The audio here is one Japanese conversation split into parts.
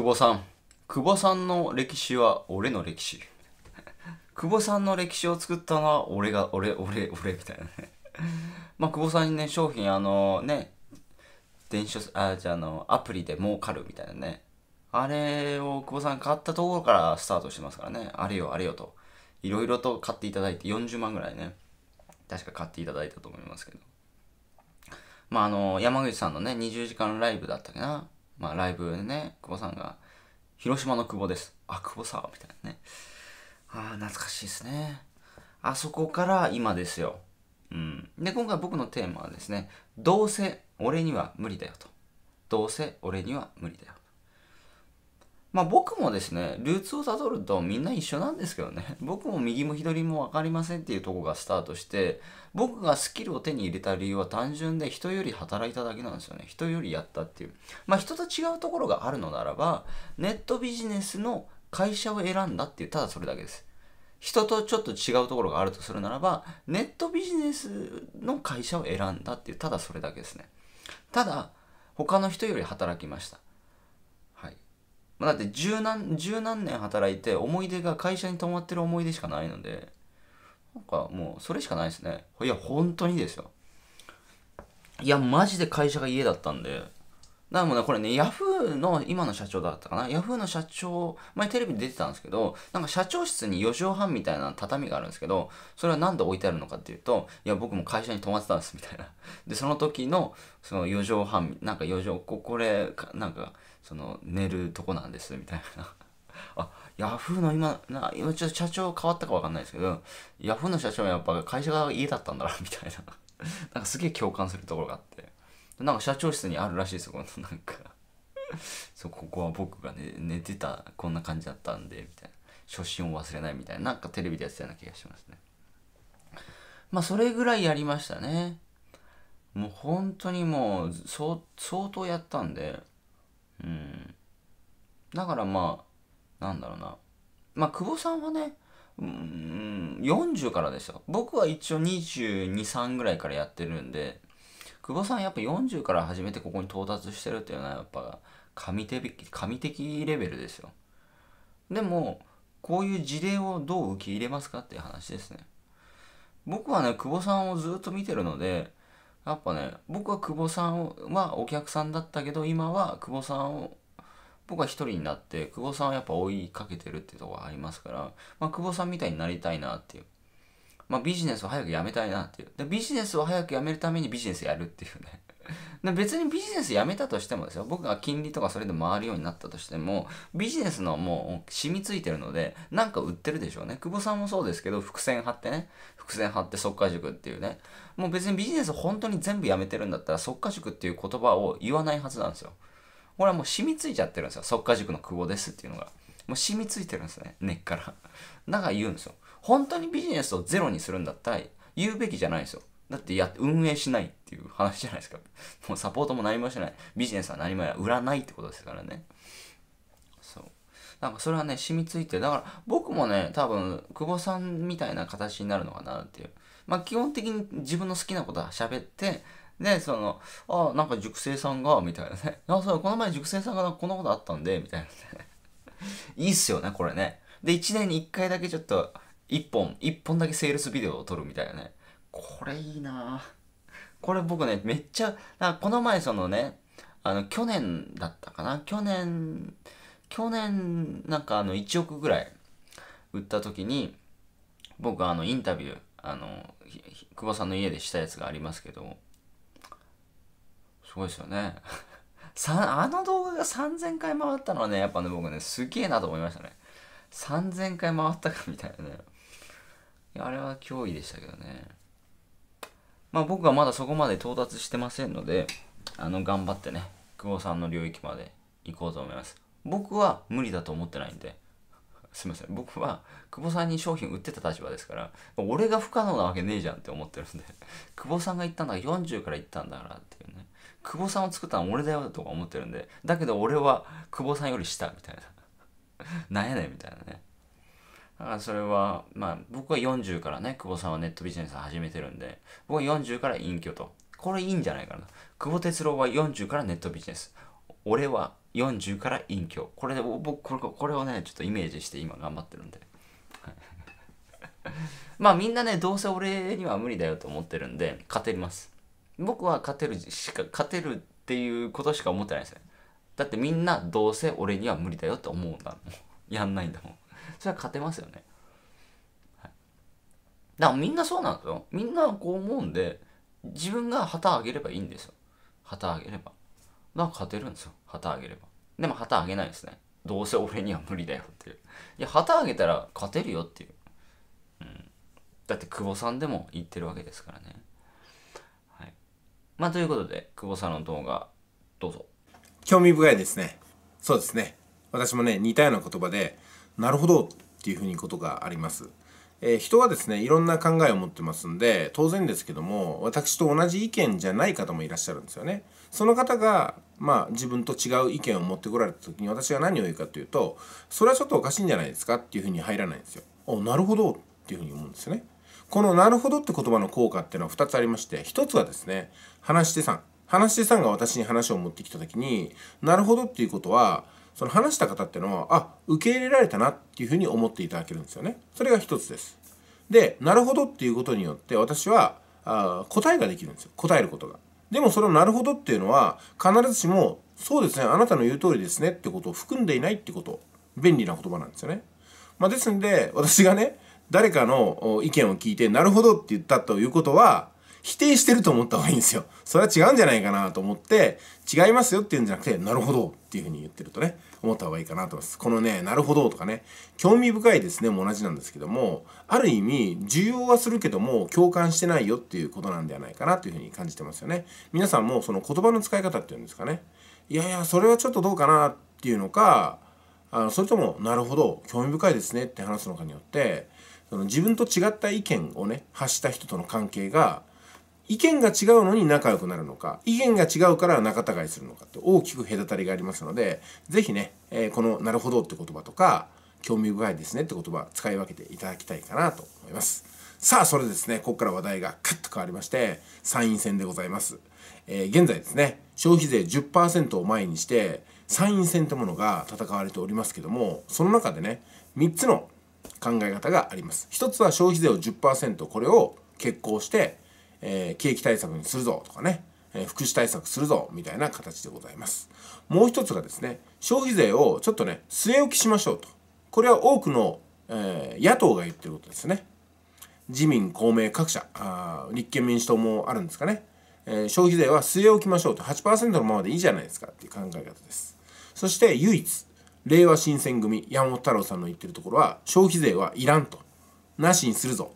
久保さん久保さんの歴史は俺の歴史 久保さんの歴史を作ったのは俺が俺俺俺みたいなねまあ久保さんにね商品あのね電子あじゃあのアプリで儲かるみたいなねあれを久保さん買ったところからスタートしてますからねあれよあれよといろいろと買っていただいて40万ぐらいね確か買っていただいたと思いますけどまああの山口さんのね20時間ライブだったっけなまあ、ライブでね、久保さんが、広島の久保です。あ、久保さ、んみたいなね。ああ、懐かしいですね。あそこから今ですよ。うん。で、今回僕のテーマはですね、どうせ俺には無理だよと。どうせ俺には無理だよ。まあ僕もですね、ルーツをたどるとみんな一緒なんですけどね、僕も右も左も分かりませんっていうとこがスタートして、僕がスキルを手に入れた理由は単純で人より働いただけなんですよね。人よりやったっていう。まあ人と違うところがあるのならば、ネットビジネスの会社を選んだっていう、ただそれだけです。人とちょっと違うところがあるとするならば、ネットビジネスの会社を選んだっていう、ただそれだけですね。ただ、他の人より働きました。まあ、だって十何十何年働いて思い出が会社に泊まってる思い出しかないのでなんかもうそれしかないですねいや本当にですよいやマジで会社が家だったんでなもんね、これね、ヤフーの今の社長だったかな。ヤフーの社長、前テレビに出てたんですけど、なんか社長室に4畳半みたいな畳があるんですけど、それは何で置いてあるのかっていうと、いや、僕も会社に泊まってたんです、みたいな。で、その時の、その4畳半、なんか4畳、こ、これ、なんか、その、寝るとこなんです、みたいな。あ、ヤフーの今、な、今ちょっと社長変わったかわかんないですけど、ヤフーの社長はやっぱ会社が家だったんだな、みたいな。なんかすげえ共感するところがあって。なんか社長室にあるらしいですよ、このなんか そう、ここは僕が、ね、寝てた、こんな感じだったんで、みたいな。初心を忘れないみたいな。なんかテレビでやってたような気がしますね。まあ、それぐらいやりましたね。もう本当にもう、相当やったんで、うん。だからまあ、なんだろうな。まあ、久保さんはね、うん、40からでした。僕は一応22、3ぐらいからやってるんで、久保さんやっぱ40から始めてここに到達してるっていうのはやっぱ神的神的レベルですよでもこういう事例をどう受け入れますかっていう話ですね僕はね久保さんをずっと見てるのでやっぱね僕は久保さんはお客さんだったけど今は久保さんを僕は一人になって久保さんはやっぱ追いかけてるってうとこがありますから、まあ、久保さんみたいになりたいなっていうまあ、ビジネスを早くやめたいなっていう。で、ビジネスを早くやめるためにビジネスやるっていうね。で別にビジネスやめたとしてもですよ、僕が金利とかそれで回るようになったとしても、ビジネスのもう染みついてるので、なんか売ってるでしょうね。久保さんもそうですけど、伏線張ってね、伏線張って即価塾っていうね、もう別にビジネス本当に全部やめてるんだったら、即価塾っていう言葉を言わないはずなんですよ。これはもう染みついちゃってるんですよ。即価塾の久保ですっていうのが。もう染みついてるんですね、根っから。だから言うんですよ。本当にビジネスをゼロにするんだったら言うべきじゃないですよ。だってや、運営しないっていう話じゃないですか。もうサポートも何もしない。ビジネスは何もや売らないってことですからね。そう。なんかそれはね、染みついてだから僕もね、多分、久保さんみたいな形になるのかなっていう。まあ基本的に自分の好きなことは喋って、で、その、あ、なんか塾生さんが、みたいなね。あ、そう、この前塾生さんがこんなことあったんで、みたいなね。いいっすよね、これね。で、1年に1回だけちょっと、一本一本だけセールスビデオを撮るみたいなねこれいいなこれ僕ねめっちゃこの前そのねあの去年だったかな去年去年なんかあの1億ぐらい売った時に僕あのインタビューあの久保さんの家でしたやつがありますけどすごいですよね あの動画が3000回回ったのはねやっぱね僕ねすげえなと思いましたね3000回回ったかみたいなねあれは脅威でしたけどね。まあ僕はまだそこまで到達してませんので、あの、頑張ってね、久保さんの領域まで行こうと思います。僕は無理だと思ってないんで、すいません。僕は久保さんに商品売ってた立場ですから、俺が不可能なわけねえじゃんって思ってるんで、久保さんが言ったんだから40から言ったんだからっていうね。久保さんを作ったのは俺だよとか思ってるんで、だけど俺は久保さんより下みたいな。なんやねんみたいなね。だからそれは、まあ僕は40からね、久保さんはネットビジネス始めてるんで、僕は40から隠居と。これいいんじゃないかな。久保哲郎は40からネットビジネス。俺は40から隠居。これで、僕、これこれをね、ちょっとイメージして今頑張ってるんで。まあみんなね、どうせ俺には無理だよと思ってるんで、勝てます。僕は勝てるしか、勝てるっていうことしか思ってないですね。だってみんなどうせ俺には無理だよと思うんだもん。やんないんだもん。それは勝てますよね、はい、だからみんなそうなんですよみんなこう思うんで自分が旗あげればいいんですよ旗あげればだから勝てるんですよ旗あげればでも旗あげないですねどうせ俺には無理だよっていういや旗あげたら勝てるよっていう、うん、だって久保さんでも言ってるわけですからねはいまあということで久保さんの動画どうぞ興味深いですねそうですね私もね似たような言葉でなるほどっていうふうにことがあります。えー、人はですねいろんな考えを持ってますんで当然ですけども私と同じ意見じゃない方もいらっしゃるんですよね。その方がまあ自分と違う意見を持ってこられた時に私が何を言うかというとそれはちょっとおかしいんじゃないですかっていうふうに入らないんですよ。おなるほどっていうふうに思うんですよね。この「なるほど」って言葉の効果っていうのは2つありまして1つはですね話し手さん話し手さんが私に話を持ってきた時になるほどっていうことはその話した方っていうのはあ受け入れられたなっていうふうに思っていただけるんですよねそれが一つですでなるほどっていうことによって私はあ答えができるんですよ答えることがでもそのなるほどっていうのは必ずしもそうですねあなたの言う通りですねってことを含んでいないってこと便利な言葉なんですよね、まあ、ですんで私がね誰かの意見を聞いてなるほどって言ったということは否定してると思った方がいいんですよ。それは違うんじゃないかなと思って、違いますよっていうんじゃなくて、なるほどっていうふうに言ってるとね、思った方がいいかなと思います。このね、なるほどとかね、興味深いですねも同じなんですけども、ある意味、需要はするけども、共感してないよっていうことなんではないかなというふうに感じてますよね。皆さんもその言葉の使い方っていうんですかね、いやいや、それはちょっとどうかなっていうのか、あのそれとも、なるほど、興味深いですねって話すのかによって、その自分と違った意見をね、発した人との関係が意見が違うのに仲良くなるのか意見が違うから仲違いするのかって大きく隔たりがありますので是非ね、えー、この「なるほど」って言葉とか「興味深いですね」って言葉使い分けていただきたいかなと思います。さあそれですねここから話題がカッと変わりまして参院選でございます。えー、現在ですね消費税10%を前にして参院選というものが戦われておりますけどもその中でね3つの考え方があります。1つは消費税を10%これを決行してえー、景気対策にするぞとかね、えー、福祉対策するぞみたいな形でございます。もう一つがですね、消費税をちょっとね、据え置きしましょうと。これは多くの、えー、野党が言ってることですね。自民、公明各社あ、立憲民主党もあるんですかね。えー、消費税は据え置きましょうと8%のままでいいじゃないですかっていう考え方ですそして唯一令和新選組山本太郎さんの言ってるところは消費税はいらんとなしにするぞ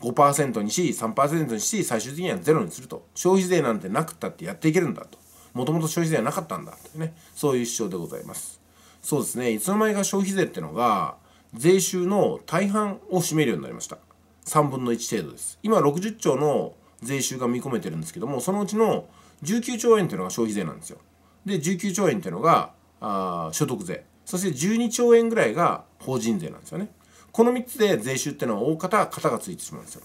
5%にし3%にし最終的にはゼロにすると消費税なんてなくったってやっていけるんだともともと消費税はなかったんだというねそういう主張でございますそうですねいつの間にか消費税ってのが税収の大半を占めるようになりました3分の1程度です今60兆の税収が見込めてるんですけどもそのうちの19兆円っていうのが消費税なんですよで19兆円っていうのがあ所得税そして12兆円ぐらいが法人税なんですよねこの3つで税収っていうのは大方型がついてしまうんですよ。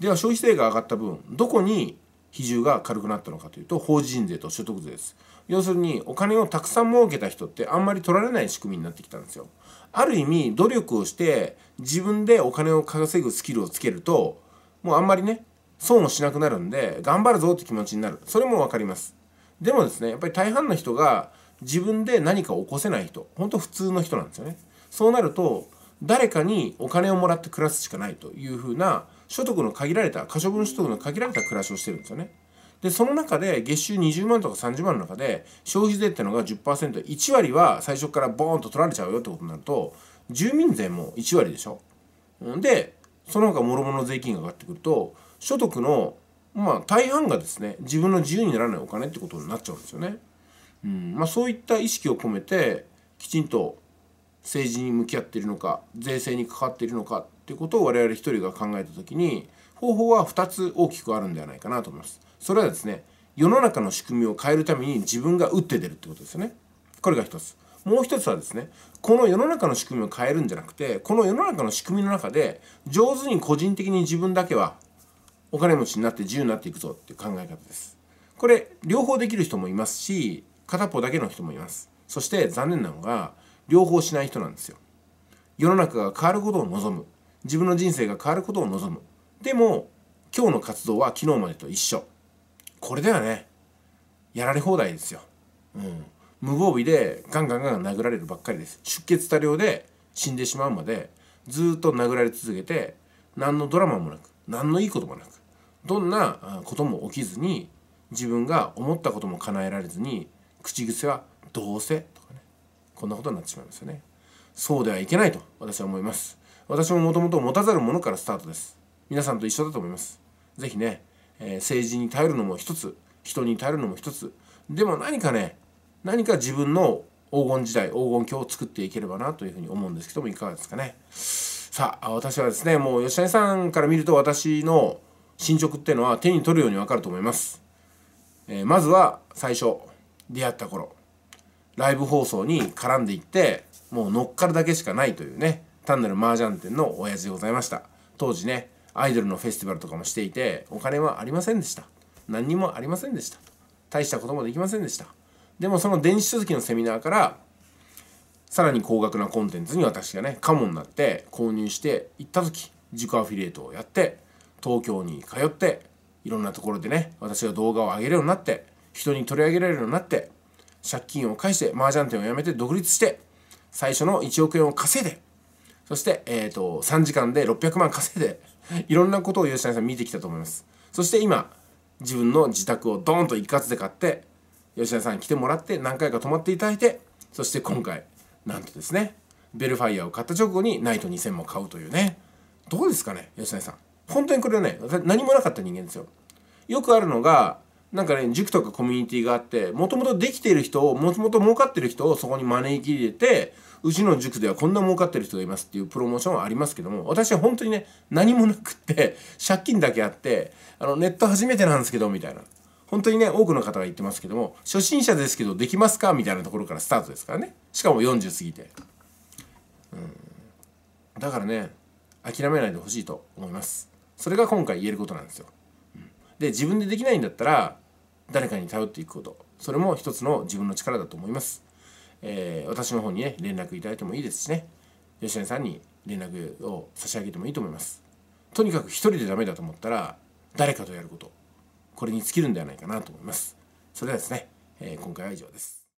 では消費税が上がった分どこに比重が軽くなったのかというと法人税と所得税です。要するにお金をたくさん儲けた人ってあんまり取られない仕組みになってきたんですよ。ある意味努力をして自分でお金を稼ぐスキルをつけるともうあんまりね損をしなくなるんで頑張るぞって気持ちになるそれもわかりますでもですねやっぱり大半の人が自分で何か起こせない人ほんと普通の人なんですよねそうなると誰かにお金をもらって暮らすしかないというふうな所得の限られた可処分所得の限られた暮らしをしてるんですよね。でその中で月収20万とか30万の中で消費税ってのが 10%1 割は最初からボーンと取られちゃうよってことになると住民税も1割でしょ。でその他もろもろ税金が上がってくると所得のまあ大半がですね自分の自由にならないお金ってことになっちゃうんですよね。うんまあ、そういった意識を込めてきちんと政治に向き合っているのか税制に関わっているのかっていうことを我々一人が考えた時に方法は2つ大きくあるんではないかなと思います。それはですね世の中の仕組みを変えるために自分が打って出るってことですよね。これが一つ。もう一つはですねこの世の中の仕組みを変えるんじゃなくてこの世の中の仕組みの中で上手に個人的に自分だけはお金持ちになって自由になっていくぞっていう考え方です。これ両方できる人もいますし片方だけの人もいます。そして残念なのが両方しない人なんですよ世の中が変わることを望む自分の人生が変わることを望むでも今日の活動は昨日までと一緒これではねやられ放題ですよ、うん、無防備でガンガンガンガン殴られるばっかりです出血多量で死んでしまうまでずっと殴られ続けて何のドラマもなく何のいいこともなくどんなことも起きずに自分が思ったことも叶えられずに口癖は「どうせ」こんなことになってしまいますよねそうではいけないと私は思います私ももともと持たざるものからスタートです皆さんと一緒だと思います是非ね、えー、政治に頼るのも一つ人に頼るのも一つでも何かね何か自分の黄金時代黄金期を作っていければなというふうに思うんですけどもいかがですかねさあ私はですねもう吉谷さんから見ると私の進捗っていうのは手に取るように分かると思います、えー、まずは最初出会った頃ライブ放送に絡んでいってもう乗っかるだけしかないというね単なる麻雀店の親父でございました当時ねアイドルのフェスティバルとかもしていてお金はありませんでした何にもありませんでした大したこともできませんでしたでもその電子書籍のセミナーからさらに高額なコンテンツに私がねカモになって購入して行った時自己アフィリエイトをやって東京に通っていろんなところでね私が動画を上げるようになって人に取り上げられるようになって借金を返して麻雀店を辞めて独立して最初の1億円を稼いでそして、えーと、3時間で600万稼いでいろんなことを吉谷さん見てきたと思いますそして今自分の自宅をドーンと一括で買って吉谷さん来てもらって何回か泊まっていただいてそして今回なんとですねベルファイアを買った直後にナイト2000も買うというねどうですかね吉谷さん本当にこれはね何もなかった人間ですよよくあるのがなんかね、塾とかコミュニティがあって、もともとできてる人を、もともと儲かってる人をそこに招き入れて、うちの塾ではこんな儲かってる人がいますっていうプロモーションはありますけども、私は本当にね、何もなくって、借金だけあって、あの、ネット初めてなんですけど、みたいな。本当にね、多くの方が言ってますけども、初心者ですけど、できますかみたいなところからスタートですからね。しかも40過ぎて。うん。だからね、諦めないでほしいと思います。それが今回言えることなんですよ。で自分でできないんだったら誰かに頼っていくことそれも一つの自分の力だと思います、えー、私の方にね連絡いただいてもいいですしね吉谷さんに連絡を差し上げてもいいと思いますとにかく一人でダメだと思ったら誰かとやることこれに尽きるんではないかなと思いますそれではですね、えー、今回は以上です